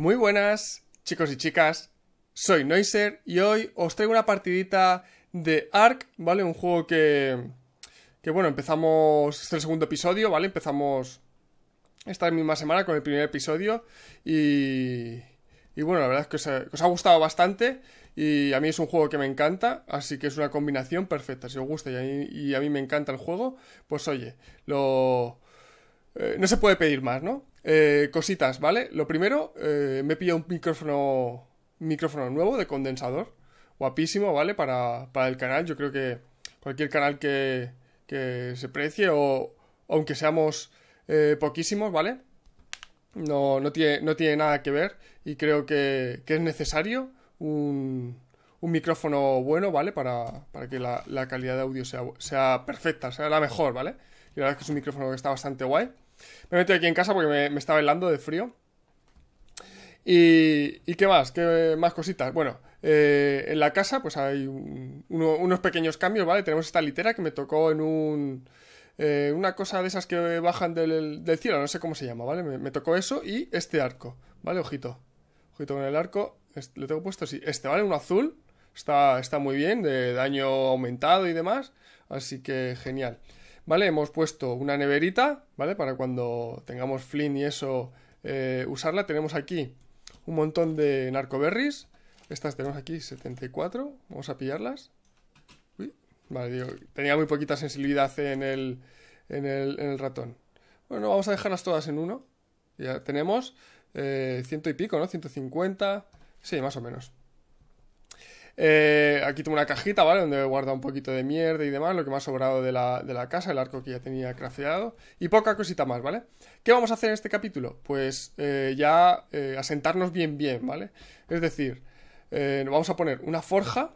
Muy buenas, chicos y chicas. Soy Noiser y hoy os traigo una partidita de Ark, ¿vale? Un juego que. Que bueno, empezamos. Este el segundo episodio, ¿vale? Empezamos esta misma semana con el primer episodio. Y. Y bueno, la verdad es que os ha, gustado bastante. Y a mí es un juego que me encanta, así que es una combinación perfecta. Si os gusta y a mí, me encanta el juego, pues oye, lo. Eh, no se puede pedir más, ¿no? Eh, cositas, ¿vale? Lo primero, eh, me he pillado un micrófono, micrófono nuevo de condensador, guapísimo, ¿vale? Para, el canal, yo creo que cualquier canal que, se precie o aunque seamos eh, poquísimos, ¿vale? No, tiene, no tiene nada que ver y creo que, es necesario un, micrófono bueno, ¿vale? Para, que la, calidad de audio sea, sea perfecta, sea la mejor, ¿vale? Y la verdad es que es un micrófono que está bastante guay. Me meto aquí en casa porque me, me estaba helando de frío. Y, y, qué más? ¿Qué más cositas? Bueno, eh, en la casa pues hay unos pequeños cambios, ¿vale? Tenemos esta litera que me tocó en un... Eh, una cosa de esas que bajan del, cielo, no sé cómo se llama, ¿vale? Me, tocó eso y este arco, ¿vale? Ojito. Ojito con el arco. Lo tengo puesto así. Este, ¿vale? Un azul. Está, está muy bien, de daño aumentado y demás. Así que genial. ¿vale? Hemos puesto una neverita, ¿vale? Para cuando tengamos Flynn y eso, eh, usarla. Tenemos aquí un montón de narcoberries. Estas tenemos aquí 74. Vamos a pillarlas. Uy, vale, digo, tenía muy poquita sensibilidad en el, ratón. Bueno, vamos a dejarlas todas en uno. Ya tenemos eh, ciento y pico, ¿no? 150. Sí, más o menos. Eh, aquí tengo una cajita, ¿vale? Donde he guardado un poquito de mierda y demás, lo que me ha sobrado de la, de la casa, el arco que ya tenía crafteado y poca cosita más, ¿vale? ¿Qué vamos a hacer en este capítulo? Pues eh, ya eh, asentarnos bien, bien, ¿vale? Es decir, nos vamos a poner una forja,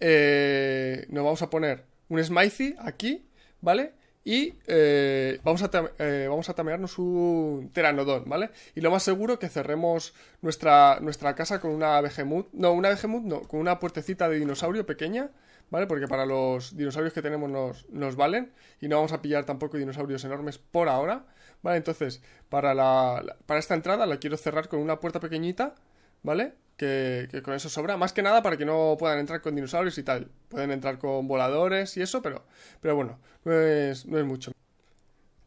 nos vamos a poner un smithy aquí, ¿vale? Y eh, vamos, a eh, vamos a tamearnos un Teranodon, ¿vale? Y lo más seguro que cerremos nuestra, nuestra casa con una behemoth. No, una behemoth no, con una puertecita de dinosaurio pequeña, ¿vale? Porque para los dinosaurios que tenemos nos, nos valen. Y no vamos a pillar tampoco dinosaurios enormes por ahora, ¿vale? Entonces, para, para esta entrada la quiero cerrar con una puerta pequeñita, ¿vale? que, con eso sobra. Más que nada para que no puedan entrar con dinosaurios y tal. Pueden entrar con voladores y eso, pero, pero bueno, no es, no es mucho.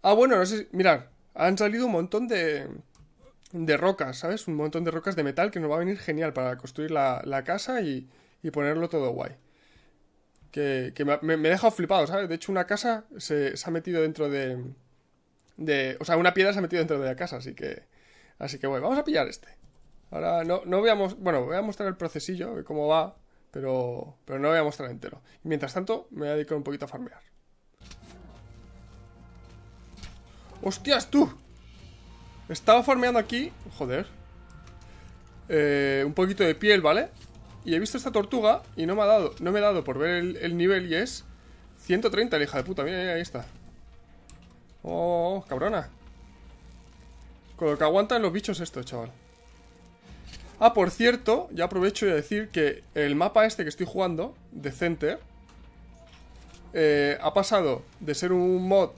Ah, bueno, no sé Mirad, han salido un montón de, de rocas, ¿sabes? Un montón de rocas de metal que nos va a venir genial para construir la, casa y, y, ponerlo todo guay. Que, que me, me, he dejado flipado, ¿sabes? De hecho, una casa se, se ha metido dentro de, de... O sea, una piedra se ha metido dentro de la casa, así que... Así que bueno, vamos a pillar este. Ahora no, no voy a bueno, voy a mostrar el procesillo, cómo va, pero, pero no voy a mostrar entero. Y mientras tanto, me voy a dedicar un poquito a farmear. ¡Hostias, tú! Estaba farmeando aquí, joder, eh, un poquito de piel, ¿vale? Y he visto esta tortuga y no me ha dado, no me he dado por ver el, nivel y es 130, la hija de puta, mira, mira ahí está. Oh, cabrona. Con lo que aguantan los bichos esto, chaval. Ah, por cierto, ya aprovecho y decir que el mapa este que estoy jugando, de Center, eh, ha pasado de ser un mod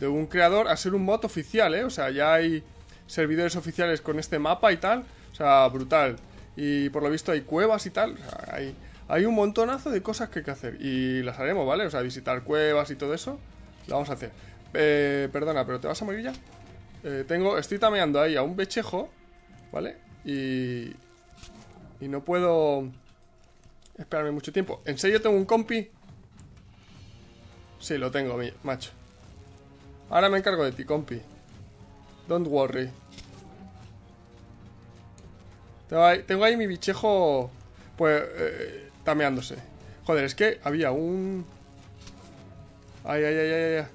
de un creador a ser un mod oficial, ¿eh? O sea, ya hay servidores oficiales con este mapa y tal. O sea, brutal. Y por lo visto hay cuevas y tal. O sea, hay, hay un montonazo de cosas que hay que hacer. Y las haremos, ¿vale? O sea, visitar cuevas y todo eso. Lo vamos a hacer. Eh, perdona, pero ¿te vas a morir ya? Eh, tengo, estoy tameando ahí a un bechejo, ¿vale? Y, y no puedo esperarme mucho tiempo. ¿En serio tengo un compi? Sí, lo tengo, macho. Ahora me encargo de ti, compi. Don't worry. Tengo ahí, mi bichejo... Pues... Eh, tameándose. Joder, es que había un... Ay, ay, ay, ay, ay.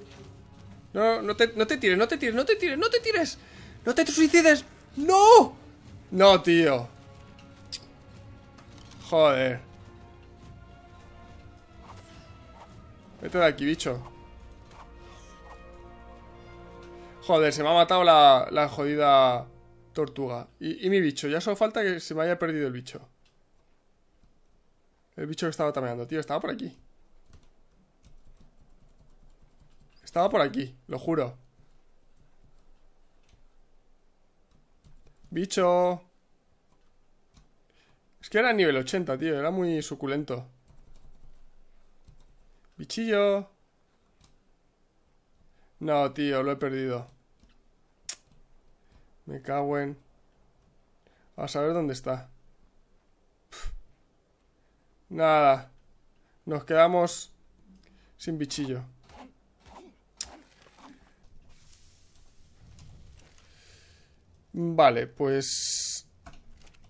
No, no te, no te tires, no te tires, no te tires, no te tires. No te suicides. ¡No! No, tío. Joder. Vete de aquí, bicho. Joder, se me ha matado la, jodida tortuga. Y, y, mi bicho. Ya solo falta que se me haya perdido el bicho. El bicho que estaba tameando, tío. Estaba por aquí. Estaba por aquí, lo juro. Bicho. Es que era nivel 80, tío. Era muy suculento. Bichillo. No, tío, lo he perdido. Me cago en... A saber dónde está. Nada. Nos quedamos sin bichillo. Vale, pues...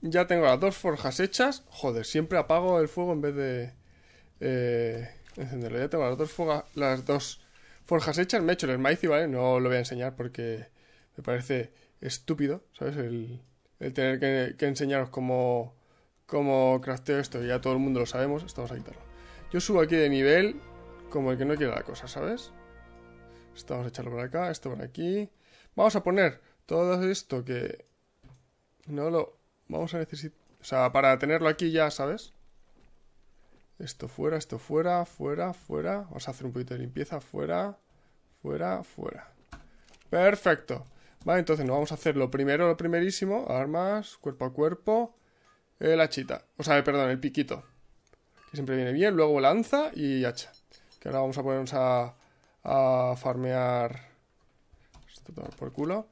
Ya tengo las dos forjas hechas. Joder, siempre apago el fuego en vez de... Eh, encenderlo. Ya tengo las dos, forjas hechas. Me he hecho el y ¿vale? No lo voy a enseñar porque me parece estúpido, ¿sabes? El, tener que, enseñaros cómo, cómo crafteo esto. Ya todo el mundo lo sabemos. Estamos a quitarlo. Yo subo aquí de nivel como el que no quiere la cosa, ¿sabes? estamos vamos a echarlo por acá, esto por aquí. Vamos a poner todo esto que no lo vamos a necesitar, o sea, para tenerlo aquí ya, ¿sabes? Esto fuera, esto fuera, fuera, fuera. Vamos a hacer un poquito de limpieza, fuera, fuera, fuera. Perfecto. Vale, entonces nos vamos a hacer lo primero, lo primerísimo, armas, cuerpo a cuerpo, El hachita, o sea, perdón, el piquito, que siempre viene bien, luego lanza y hacha, que ahora vamos a ponernos a, a farmear esto todo por culo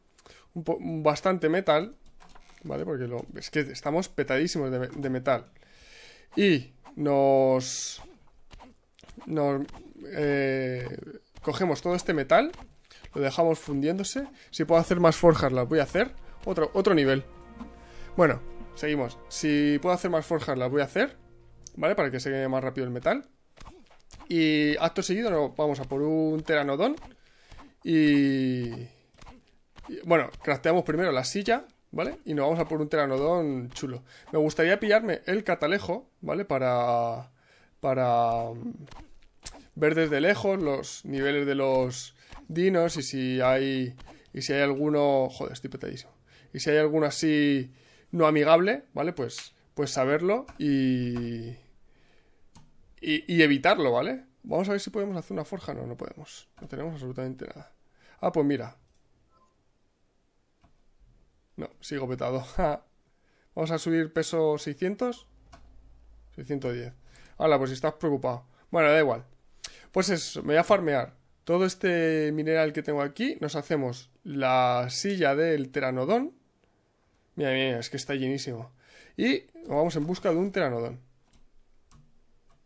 bastante metal, ¿vale? Porque lo, es que estamos petadísimos de, metal. Y nos, nos eh, cogemos todo este metal, lo dejamos fundiéndose. Si puedo hacer más forjas, las voy a hacer. Otro, otro nivel. Bueno, seguimos. Si puedo hacer más forjas, las voy a hacer. ¿Vale? Para que se quede más rápido el metal. Y acto seguido vamos a por un teranodón. Y, bueno, crafteamos primero la silla, ¿vale? Y nos vamos a por un teranodón chulo. Me gustaría pillarme el catalejo, ¿vale? Para... Para... Mm, ver desde lejos los niveles de los dinos y si hay... Y si hay alguno... Joder, estoy petadísimo. Y si hay alguno así no amigable, ¿vale? Pues, pues saberlo y... Y, y, evitarlo, ¿vale? Vamos a ver si podemos hacer una forja. No, no podemos. No tenemos absolutamente nada. Ah, pues mira. No, sigo petado. Vamos a subir peso 600. 610. Hola, pues si estás preocupado. Bueno, da igual. Pues eso, me voy a farmear. Todo este mineral que tengo aquí, nos hacemos la silla del teranodón. Mira, mira, es que está llenísimo. Y vamos en busca de un teranodón.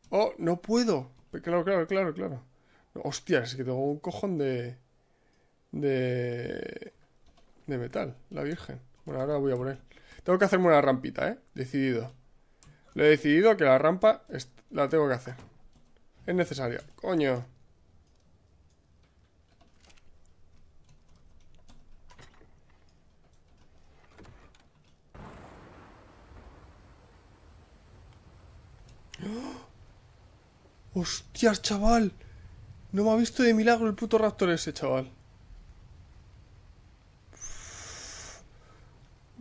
¡Oh, no puedo! Claro, claro, claro, claro. Hostias, es que tengo un cojón de... De de metal, la virgen. Bueno, ahora voy a poner Tengo que hacerme una rampita, ¿eh? Decidido. Lo he decidido que la rampa la tengo que hacer. Es necesaria. Coño. ¡Oh! ¡Hostias, chaval! No me ha visto de milagro el puto raptor ese, chaval.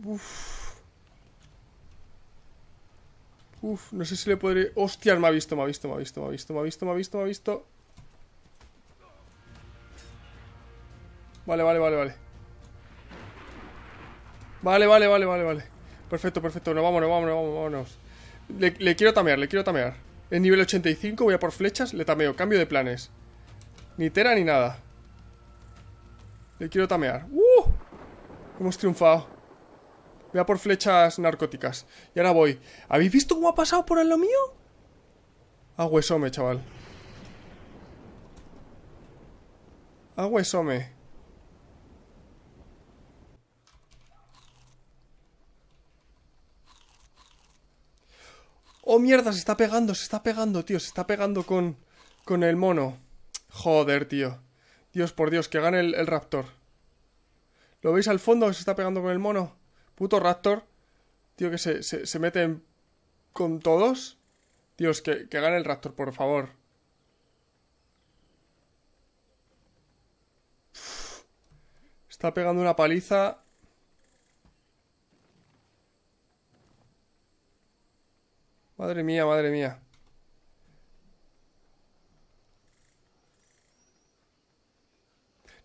Uf. Uf, no sé si le podré... ¡Hostia! me ha visto, me ha visto, me ha visto, me ha visto, me ha visto, me ha visto, me ha visto. Vale, vale, vale, vale. Vale, vale, vale, vale, vale. Perfecto, perfecto. No, vámonos, vámonos, vámonos. Le, le quiero tamear, le quiero tamear. En nivel 85 voy a por flechas, le tameo. Cambio de planes. Ni tera ni nada. Le quiero tamear. ¡Uh! Hemos triunfado. Voy a por flechas narcóticas. Y ahora voy. ¿Habéis visto cómo ha pasado por el lo mío? Agüesome, chaval. Agüesome. Oh, mierda, se está pegando, se está pegando, tío. Se está pegando con, con el mono. Joder, tío. Dios, por Dios, que gane el, el raptor. ¿Lo veis al fondo? Se está pegando con el mono. Puto Raptor. Tío, que se, se, se meten con todos. Dios, que, que gane el Raptor, por favor. está pegando una paliza Madre mía, madre mía.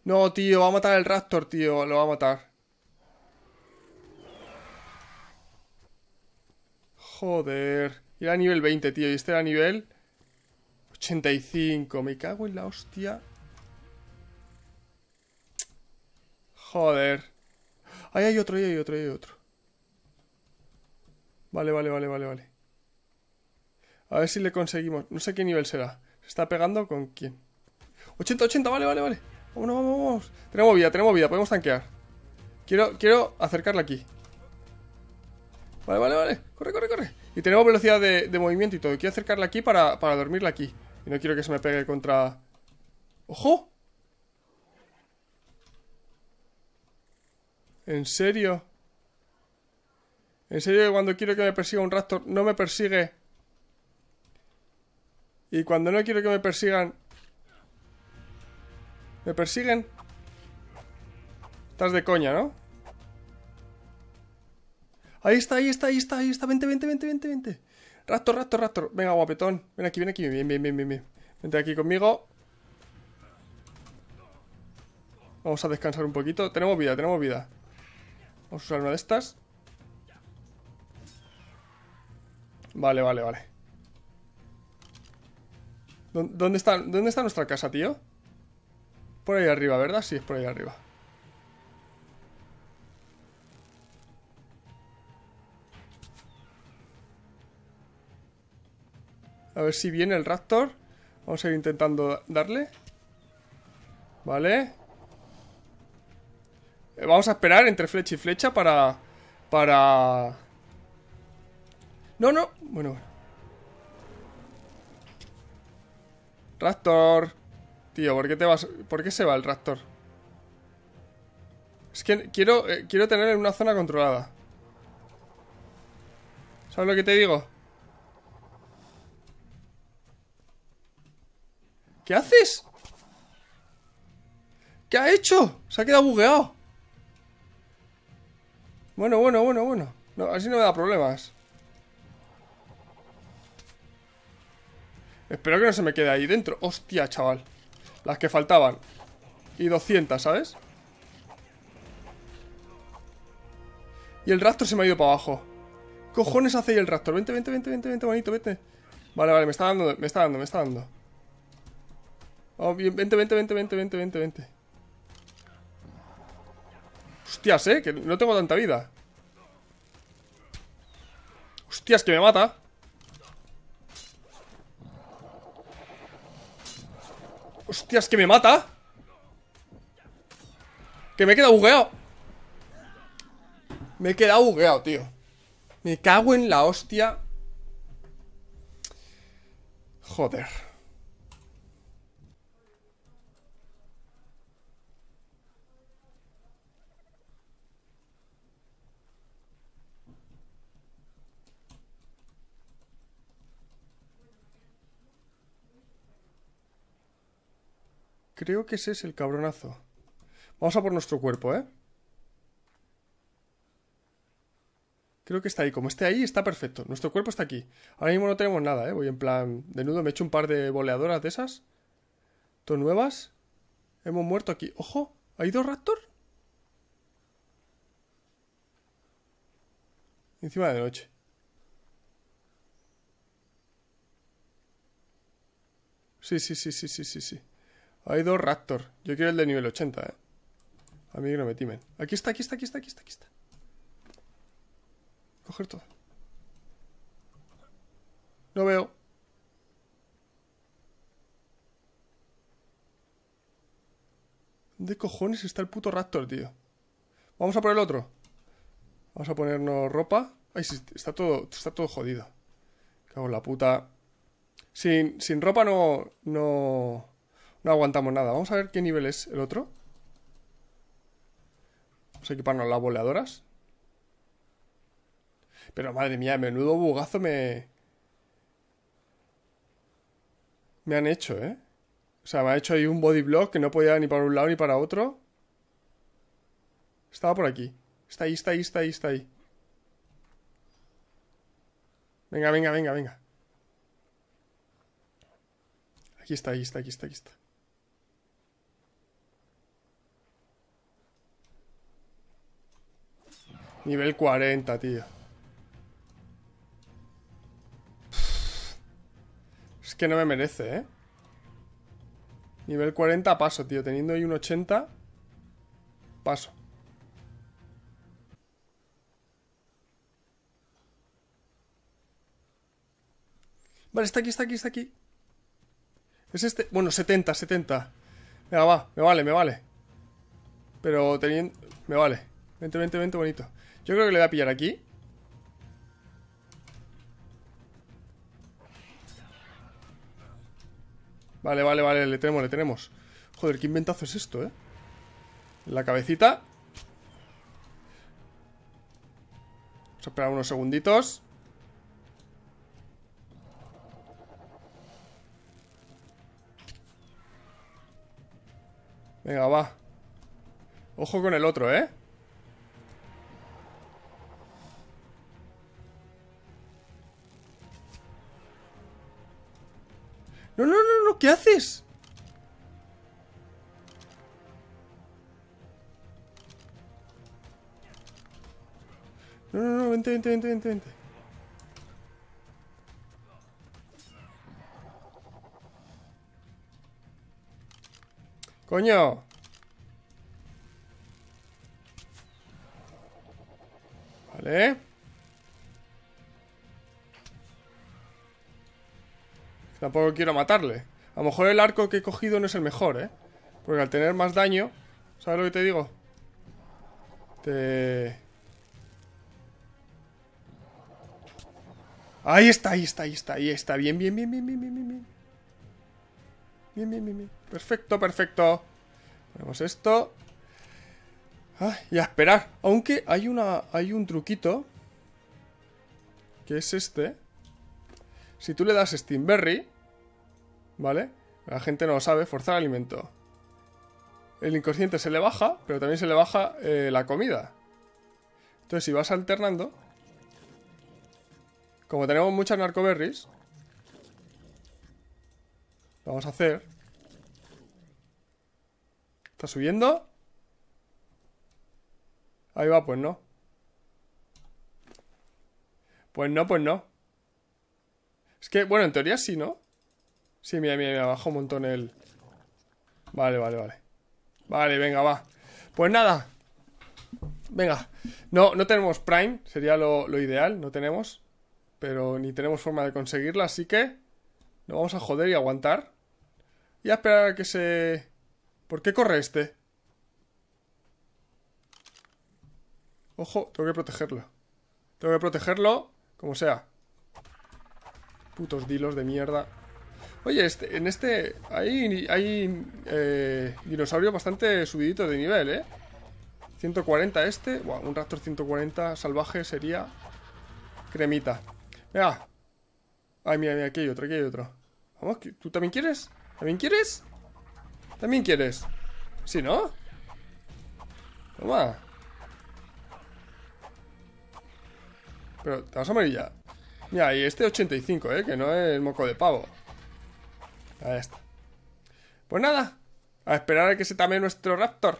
No, tío, va a matar el Raptor, tío. Lo va a matar. Joder. Era nivel 20, tío. Y este era nivel 85. Me cago en la hostia. Joder. Ahí hay otro, ahí hay otro, ahí hay otro. Vale, vale, vale, vale, vale. A ver si le conseguimos. No sé qué nivel será. ¿Se está pegando con quién? 80, 80, vale, vale, vale. Vámonos, vamos, vamos. Tenemos vida, tenemos vida, podemos tanquear. Quiero, quiero acercarla aquí. Vale, vale, vale. Corre, corre, corre. Y tenemos velocidad de, movimiento y todo. Quiero acercarla aquí para, para dormirla aquí. Y no quiero que se me pegue contra... ¡Ojo! ¿En serio? ¿En serio que cuando quiero que me persiga un raptor no me persigue? Y cuando no quiero que me persigan... ¿Me persiguen? Estás de coña, ¿no? Ahí está, ahí está, ahí está, ahí está. Vente, vente, vente, vente, vente. Raptor, raptor, raptor. Venga, guapetón. Ven aquí, ven aquí. Bien, bien, bien, bien, bien. Vente aquí conmigo. Vamos a descansar un poquito. Tenemos vida, tenemos vida. Vamos a usar una de estas. Vale, vale, vale. ¿Dónde está, ¿Dónde está nuestra casa, tío? Por ahí arriba, ¿verdad? Sí, es por ahí arriba. A ver si viene el Raptor. Vamos a ir intentando darle. Vale. Eh, vamos a esperar entre flecha y flecha para... Para... No, no. Bueno. Raptor. Tío, ¿por qué te vas...? ¿Por qué se va el Raptor? Es que quiero, eh, quiero tener en una zona controlada. ¿Sabes lo que te digo? ¿Qué haces? ¿Qué ha hecho? Se ha quedado bugueado. Bueno, bueno, bueno, bueno. No, así no me da problemas. Espero que no se me quede ahí dentro. Hostia, chaval. Las que faltaban. Y 200, ¿sabes? Y el raptor se me ha ido para abajo. ¿Qué cojones hace ahí el raptor? Vente, vente, vente, vente, vente, bonito, vete. Vale, vale, me está dando, me está dando, me está dando. Oh, bien, vente, vente, vente, vente, vente, vente, vente. Hostias, eh, que no tengo tanta vida. Hostias, que me mata. Hostias, que me mata. Que me he quedado bugueado. Me he quedado bugueado, tío. Me cago en la hostia. Joder. Creo que ese es el cabronazo. Vamos a por nuestro cuerpo, ¿eh? Creo que está ahí. Como esté ahí, está perfecto. Nuestro cuerpo está aquí. Ahora mismo no tenemos nada, ¿eh? Voy en plan... De nudo me he hecho un par de boleadoras de esas. ¿Tú nuevas? Hemos muerto aquí. ¡Ojo! ¿Hay dos raptor? Encima de noche. Sí, sí, sí, sí, sí, sí, sí. Hay dos Raptor. Yo quiero el de nivel 80, eh. A mí no me timen. Aquí está, aquí está, aquí está, aquí está, aquí está. Coger todo. No veo. ¿Dónde cojones está el puto Raptor, tío? Vamos a por el otro. Vamos a ponernos ropa. Ay, sí, está todo, está todo jodido. Cago en la puta. Sin, sin ropa no, no... No aguantamos nada. Vamos a ver qué nivel es el otro. Vamos a equiparnos las boleadoras. Pero madre mía, menudo bugazo me... Me han hecho, ¿eh? O sea, me ha hecho ahí un body block que no podía ni para un lado ni para otro. Estaba por aquí. Está ahí, está ahí, está ahí, está ahí. Venga, venga, venga, venga. Aquí está, aquí está, aquí está, aquí está. Nivel 40, tío. Es que no me merece, ¿eh? Nivel 40 paso, tío. Teniendo ahí un 80, paso. Vale, está aquí, está aquí, está aquí. Es este... Bueno, 70, 70. Venga, va. Me vale, me vale. Pero teniendo... Me vale. Vente, vente, vente bonito. Yo creo que le voy a pillar aquí. Vale, vale, vale, le tenemos, le tenemos. Joder, qué inventazo es esto, ¿eh? La cabecita. Vamos a esperar unos segunditos. Venga, va. Ojo con el otro, ¿eh? vente, Coño. Vale. Tampoco quiero matarle. A lo mejor el arco que he cogido no es el mejor, ¿eh? Porque al tener más daño... ¿Sabes lo que te digo? Te... Ahí está, ahí está, ahí está, ahí está. Bien, bien, bien, bien, bien, bien, bien. Bien, bien, bien, bien. Perfecto, perfecto. Ponemos esto. Ah, y a esperar. Aunque hay una. hay un truquito. Que es este. Si tú le das Steamberry. ¿Vale? La gente no lo sabe, forzar alimento. El inconsciente se le baja, pero también se le baja eh, la comida. Entonces, si vas alternando, como tenemos muchas narcoberries, vamos a hacer... ¿Está subiendo? Ahí va, pues no. Pues no, pues no. Es que, bueno, en teoría sí, ¿no? Sí, mira, mira, mira, bajó un montón el... Vale, vale, vale. Vale, venga, va. Pues nada. Venga. No, no tenemos Prime, sería lo ideal, no tenemos pero ni tenemos forma de conseguirla, así que nos vamos a joder y aguantar. Y a esperar a que se... ¿Por qué corre este? Ojo, tengo que protegerlo. Tengo que protegerlo como sea. Putos dilos de mierda. Oye, este, en este hay, hay eh, dinosaurio bastante subidito de nivel, ¿eh? 140 este. Buah, un Raptor 140 salvaje sería cremita. Mira. Ay, mira, mira, aquí hay otro, aquí hay otro. Vamos, ¿tú también quieres? ¿También quieres? ¿También quieres? ¿Si no? Toma. Pero te vas a morir ya. Mira, y este 85, ¿eh? Que no es moco de pavo. Ahí está. Pues nada. A esperar a que se tame nuestro raptor.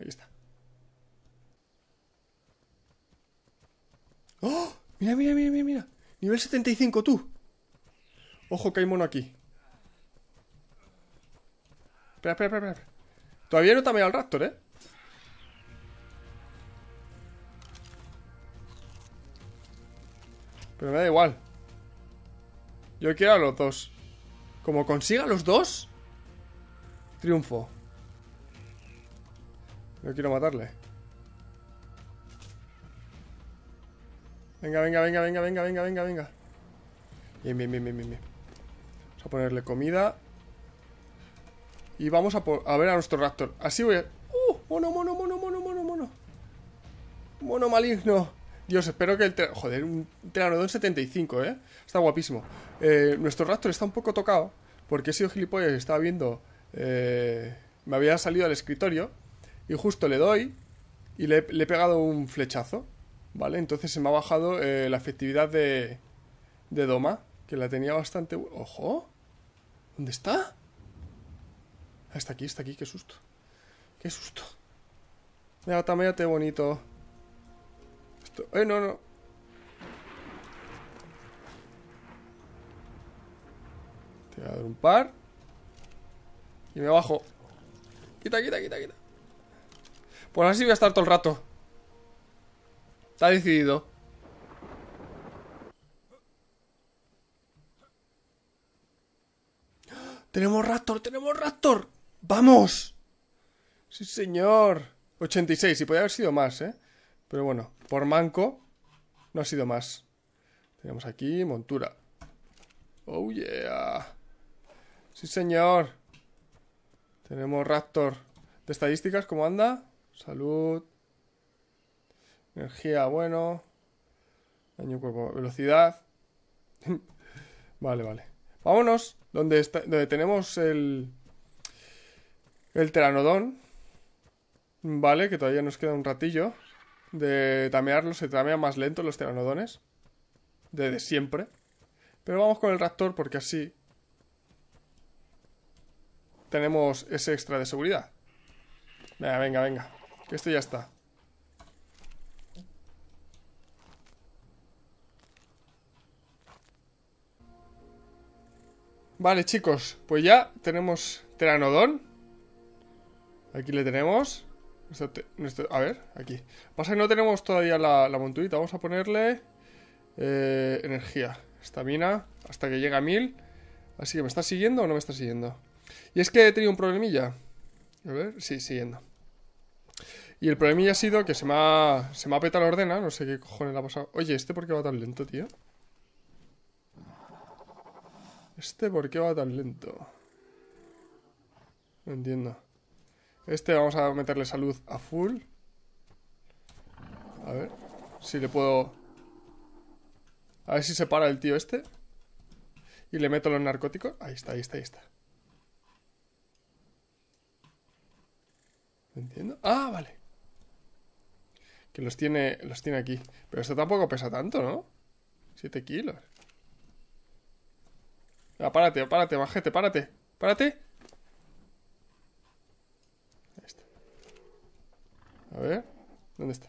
Ahí está. ¡Oh! Mira, mira, mira, mira, mira. Nivel 75, tú. Ojo que hay mono aquí. Espera, espera, espera, Todavía no te ha el Raptor, ¿eh? Pero me da igual. Yo quiero a los dos. Como consiga los dos, triunfo. No quiero matarle. Venga, venga, venga, venga, venga, venga, venga, venga. Bien, bien, bien, bien, bien, Vamos a ponerle comida. Y vamos a, ver a nuestro raptor. Así voy ¡Uh! Mono, mono, mono, mono, mono, mono. Mono maligno. Dios, espero que el... Joder, un Teranodon 75, ¿eh? Está guapísimo. Eh, nuestro Raptor está un poco tocado. Porque he sido gilipollas y estaba viendo... Eh, me había salido al escritorio. Y justo le doy. Y le he pegado un flechazo. ¿Vale? Entonces se me ha bajado eh, la efectividad de, de Doma, que la tenía bastante... ¡Ojo! ¿Dónde está? Ah, está aquí, está aquí, qué susto. Qué susto. Ya, te bonito. Esto... ¡Eh, no, no! Te voy a dar un par. Y me bajo. Quita, quita, quita, quita. Pues así voy a estar todo el rato. Está decidido. ¡Tenemos Raptor! ¡Tenemos Raptor! ¡Vamos! ¡Sí, señor! 86, y podría haber sido más, ¿eh? Pero bueno, por manco, no ha sido más. Tenemos aquí montura. ¡Oh, yeah! ¡Sí, señor! Tenemos Raptor. ¿De estadísticas cómo anda? Salud. Energía, bueno. Daño cuerpo, velocidad. vale, vale. Vámonos, donde, está, donde tenemos el... El teranodón. Vale, que todavía nos queda un ratillo. De tamearlo, se tamean más lento los teranodones. Desde siempre. Pero vamos con el raptor porque así tenemos ese extra de seguridad. Venga, venga, venga. Que esto ya está. Vale, chicos, pues ya tenemos Tranodon. Aquí le tenemos. a ver, aquí. Pasa que no tenemos todavía la, la monturita. Vamos a ponerle eh, energía. Estamina hasta que llega a 1000. Así que, ¿me está siguiendo o no me está siguiendo? Y es que he tenido un problemilla. A ver, sí, siguiendo. Y el problemilla ha sido que se me ha, se me ha petado la ordena. No sé qué cojones ha pasado. Oye, ¿este por qué va tan lento, tío? Este, ¿por qué va tan lento? No entiendo. Este vamos a meterle salud a full. A ver si le puedo... A ver si se para el tío este. Y le meto los narcóticos. Ahí está, ahí está, ahí está. entiendo? Ah, vale. Que los tiene, los tiene aquí. Pero esto tampoco pesa tanto, ¿no? Siete kilos. Párate, párate, majete, párate. Párate. A ver. ¿Dónde está?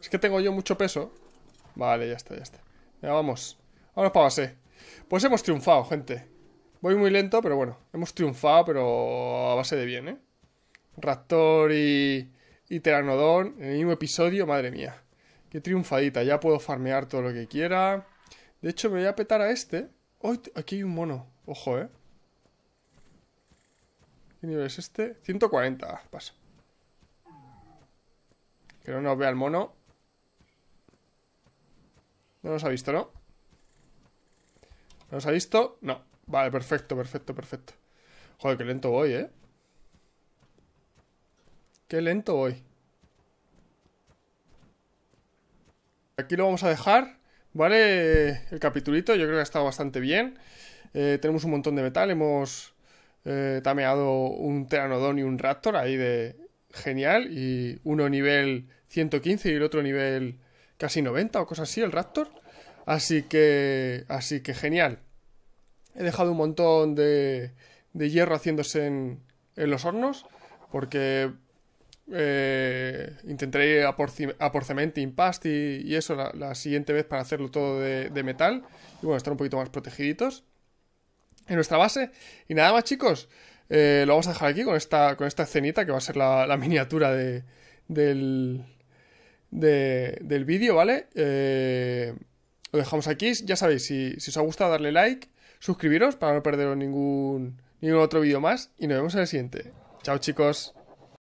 Es que tengo yo mucho peso. Vale, ya está, ya está. Ya vamos. Ahora para base. Pues hemos triunfado, gente. Voy muy lento, pero bueno. Hemos triunfado, pero a base de bien, ¿eh? Raptor y, y Teranodón en el mismo episodio, madre mía. Qué triunfadita. Ya puedo farmear todo lo que quiera. De hecho, me voy a petar a este aquí hay un mono. Ojo, ¿eh? ¿Qué nivel es este? 140. Pasa. Que no nos vea el mono. No nos ha visto, ¿no? ¿No nos ha visto? No. Vale, perfecto, perfecto, perfecto. Joder, qué lento voy, ¿eh? Qué lento voy. Aquí lo vamos a dejar. ¿Vale? Eh, el capitulito yo creo que ha estado bastante bien. Eh, tenemos un montón de metal, hemos eh, tameado un Tranodon y un Raptor ahí de genial. Y uno nivel 115 y el otro nivel casi 90 o cosas así, el Raptor. Así que, así que genial. He dejado un montón de, de hierro haciéndose en, en los hornos porque eh, intentaré a, por, cemento impast y, eso la, siguiente vez para hacerlo todo de, metal. Y bueno, estar un poquito más protegiditos en nuestra base. Y nada más, chicos. Eh, lo vamos a dejar aquí con esta, con esta escenita que va a ser la, miniatura de, del, del vídeo, ¿vale? Eh, lo dejamos aquí. Ya sabéis, si, os ha gustado, darle like, suscribiros para no perderos ningún, ningún otro vídeo más. Y nos vemos en el siguiente. Chao, chicos.